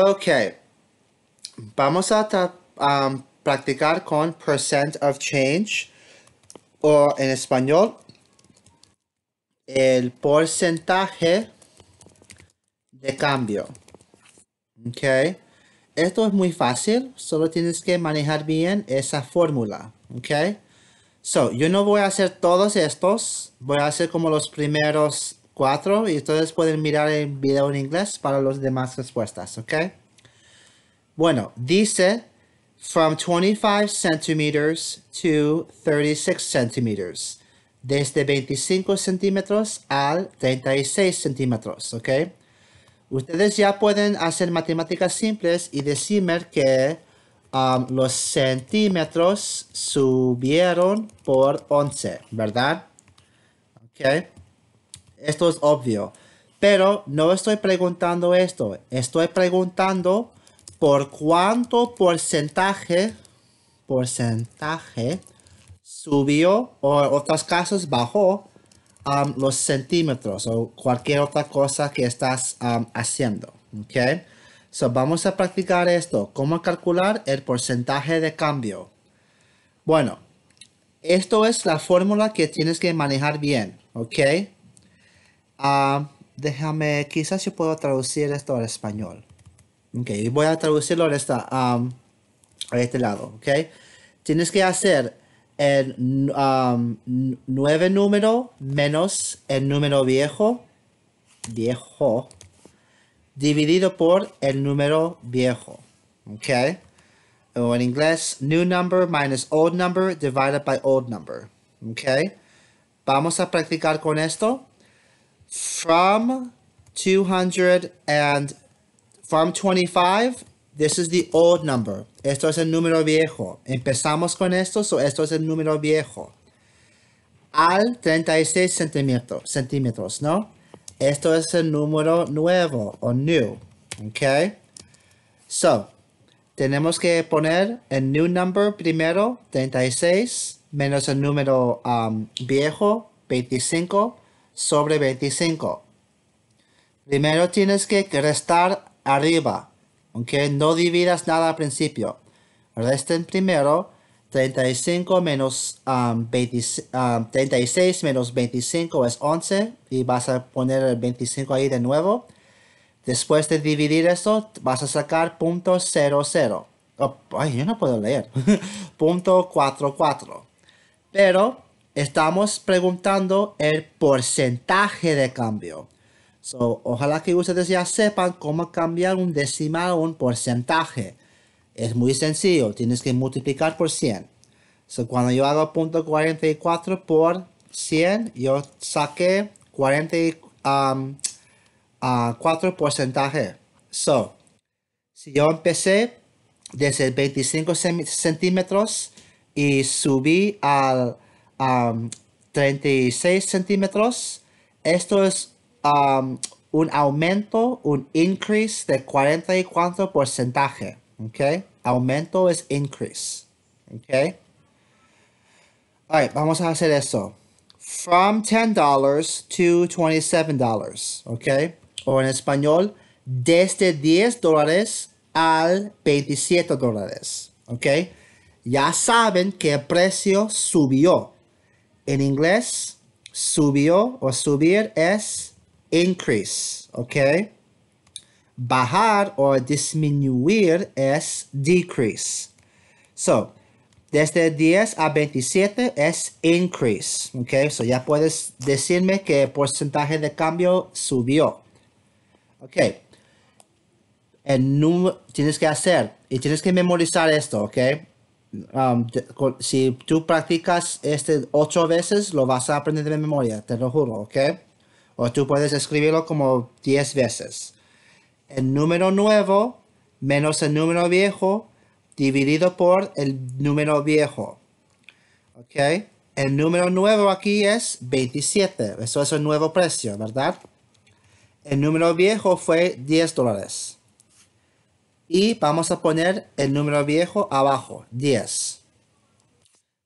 Ok, vamos a um, practicar con percent of change o en español el porcentaje de cambio. Ok, esto es muy fácil, solo tienes que manejar bien esa fórmula. Ok, so yo no voy a hacer todos estos, voy a hacer como los primeros y ustedes pueden mirar el video en inglés para las demás respuestas, ¿ok? Bueno, dice from 25 centimeters to 36 centimeters. Desde 25 centímetros al 36 centímetros, ¿ok? Ustedes ya pueden hacer matemáticas simples y decirme que um, los centímetros subieron por 11, ¿verdad? ¿Ok? esto es obvio. Pero no estoy preguntando esto. Estoy preguntando por cuánto porcentaje, porcentaje subió o en otros casos bajó um, los centímetros o cualquier otra cosa que estás um, haciendo. ok So vamos a practicar esto. ¿Cómo calcular el porcentaje de cambio? Bueno, esto es la fórmula que tienes que manejar bien. ¿Ok? Ah, déjame, quizás yo puedo traducir esto al español. Ok, voy a traducirlo a, a este lado, ok. Tienes que hacer el nueve número menos el número viejo, viejo, dividido por el número viejo, ok. O en inglés, new number minus old number divided by old number, ok. Vamos a practicar con esto from 200 and from 25, this is the old number. Esto es el número viejo. Empezamos con esto, o esto es el número viejo. Al 36 centímetros, centímetros, ¿no? Esto es el número nuevo o new, ¿ok? So, tenemos que poner el new number primero, 36, menos el número um, viejo, 25, sobre 25. Primero tienes que restar arriba, aunque no dividas nada al principio. Resten primero 35 menos, 36 menos 25 es 11 y vas a poner el 25 ahí de nuevo. Después de dividir eso, vas a sacar 00. ay, yo no puedo leer. 44. Pero estamos preguntando el porcentaje de cambio. So, ojalá que ustedes ya sepan cómo cambiar un decimal o un porcentaje. Es muy sencillo, tienes que multiplicar por 100. So, cuando yo hago punto .44 por 100, yo saqué 44 um, porcentaje. So, si yo empecé desde 25 centímetros y subí al 36 centímetros. Esto es un aumento, un increase de 44%. ¿Ok? Aumento es increase. ¿Ok? right, vamos a hacer eso. From $10 to $27. ¿Ok? O en español, desde 10 dólares al 27 dólares. ¿Ok? Ya saben que el precio subió. En inglés, subió o subir es increase, ¿ok? Bajar o disminuir es decrease. So, desde 10 a 27 es increase, ¿ok? So ya puedes decirme que porcentaje de cambio subió. Ok. El tienes que hacer y tienes que memorizar esto, ¿ok? Um, si tú practicas este ocho veces, lo vas a aprender de memoria, te lo juro, ¿ok? O tú puedes escribirlo como diez veces. El número nuevo menos el número viejo dividido por el número viejo. ¿Ok? El número nuevo aquí es 27. Eso es el nuevo precio, ¿verdad? El número viejo fue 10 dólares y vamos a poner el número viejo abajo, 10.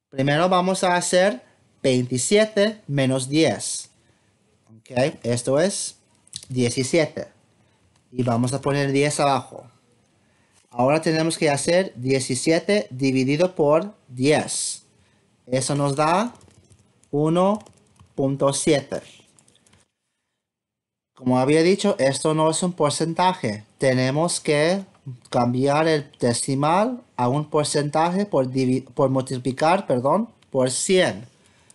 Primero vamos a hacer 27 menos 10. esto es 17. Y vamos a poner 10 abajo. Ahora tenemos que hacer 17 dividido por 10. Eso nos da 1.7. Como había dicho, esto no es un porcentaje. Tenemos que cambiar el decimal a un porcentaje por, por multiplicar, perdón, por 100.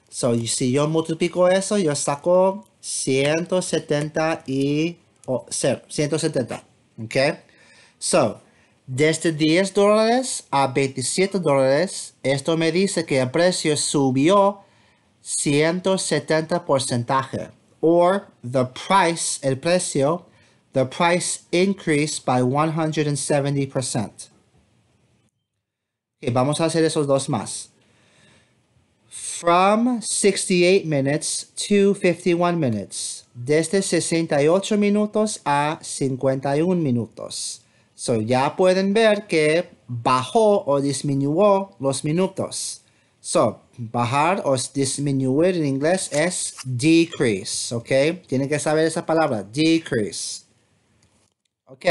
So, si yo multiplico eso, yo saco 170 y 0, 170. ¿Ok? So, desde 10 dólares a 27 dólares, esto me dice que el precio subió 170 porcentaje. Or the price, el precio, the price increased by 170%. vamos a hacer esos dos más. From 68 minutes to 51 minutes. Desde 68 minutos a 51 minutos. So ya pueden ver que bajó o disminuyó los minutos. So, bajar o disminuir en inglés es decrease, ¿ok? Tienen que saber esa palabra, decrease. Ok,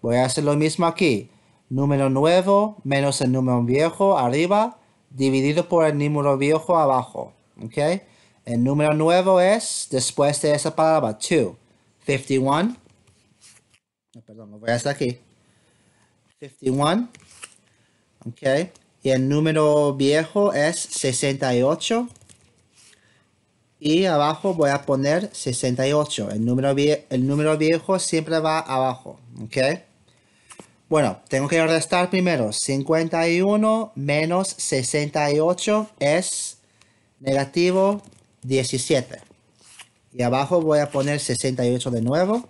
voy a hacer lo mismo aquí. Número nuevo menos el número viejo arriba, dividido por el número viejo abajo. Ok, el número nuevo es, después de esa palabra, 2. 51. Perdón, lo voy a hacer aquí. 51. Ok, y el número viejo es 68. Y abajo voy a poner 68. El número, viejo siempre va abajo. Bueno, tengo que restar primero. 51 menos 68 es negativo 17. Y abajo voy a poner 68 de nuevo.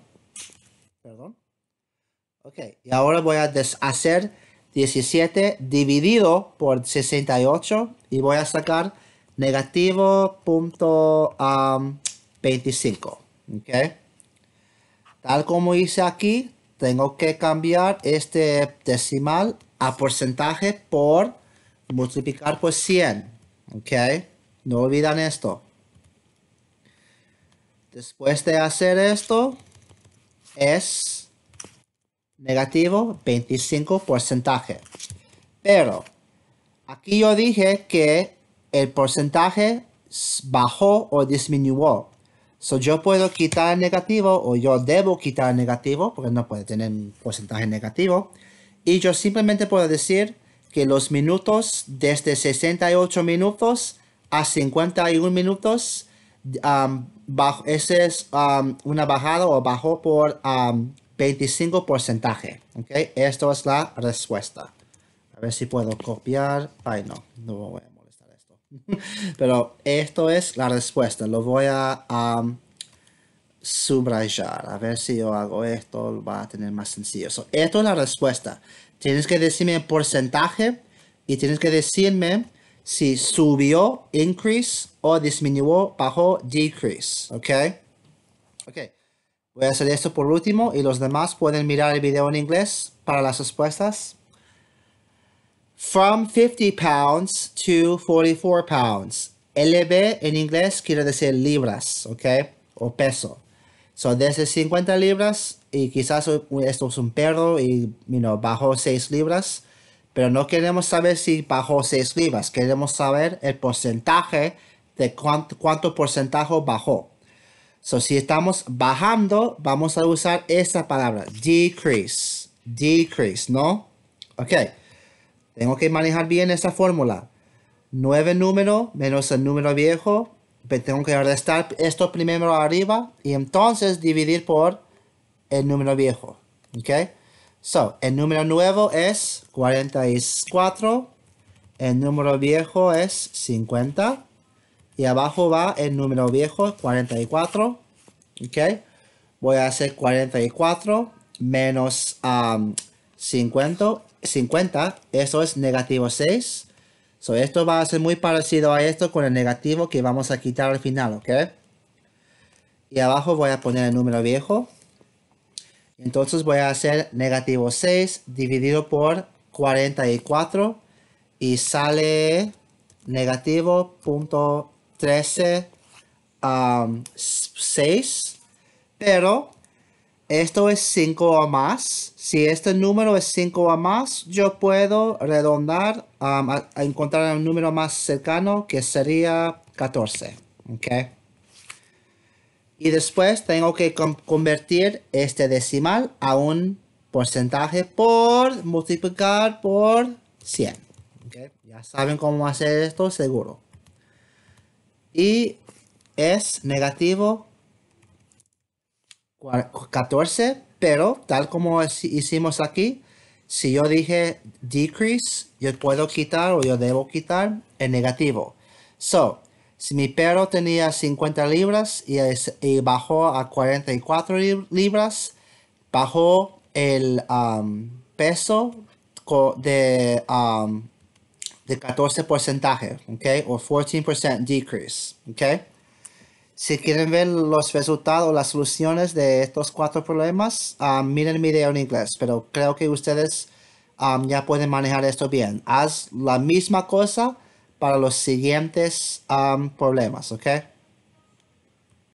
Perdón. Ok, y ahora voy a deshacer 17 dividido por 68 y voy a sacar negativo punto a 25. ¿okay? Tal como hice aquí, tengo que cambiar este decimal a porcentaje por multiplicar por pues, 100. okay. No olvidan esto. Después de hacer esto, es negativo 25 porcentaje. Pero aquí yo dije que el porcentaje bajó o disminuyó. So, yo puedo quitar el negativo o yo debo quitar el negativo porque no puede tener un porcentaje negativo. Y yo simplemente puedo decir que los minutos desde 68 minutos a 51 minutos, ese es una bajada o bajó por 25%. ¿okay? Esto es la respuesta. A ver si puedo copiar. Ay, no, no voy a Pero esto es la respuesta. Lo voy a subrayar. A ver si yo hago esto, va a tener más sencillo. esto es la respuesta. Tienes que decirme el porcentaje y tienes que decirme si subió, increase, o disminuyó, bajó, decrease. ¿Ok? Ok. Voy a hacer esto por último y los demás pueden mirar el video en inglés para las respuestas. From 50 pounds to 44 pounds. LB en inglés quiere decir libras, ¿ok? O peso. So, desde 50 libras, y quizás esto es un perro y you know, bajó 6 libras, pero no queremos saber si bajó 6 libras, queremos saber el porcentaje de cuánto, cuánto porcentaje bajó. So, si estamos bajando, vamos a usar esta palabra, decrease, decrease, ¿no? Ok. Tengo que manejar bien esta fórmula. 9 número menos el número viejo. Pues tengo que restar esto primero arriba y entonces dividir por el número viejo. ¿Ok? So, el número nuevo es 44. El número viejo es 50. Y abajo va el número viejo, 44. ¿Ok? Voy a hacer 44 menos 50 um, 50, eso es negativo 6. So, esto va a ser muy parecido a esto con el negativo que vamos a quitar al final, ¿ok? Y abajo voy a poner el número viejo. Entonces voy a hacer negativo 6 dividido por 44 y sale negativo punto 13 6. Um, Pero esto es 5 o más. Si este número es 5 o más, yo puedo redondar um, a, encontrar un número más cercano que sería 14. Y después tengo que convertir este decimal a un porcentaje por multiplicar por 100. Ya saben cómo hacer esto seguro. Y es negativo 14, pero tal como hicimos aquí, si yo dije decrease, yo puedo quitar o yo debo quitar el negativo. So, si mi perro tenía 50 libras y, bajó a 44 libras, bajó el um, peso de, um, de 14 porcentaje, ¿ok? O 14% decrease, si quieren ver los resultados, las soluciones de estos cuatro problemas, ah, miren mi video en inglés, pero creo que ustedes ah, ya pueden manejar esto bien. Haz la misma cosa para los siguientes ah, problemas, ¿ok?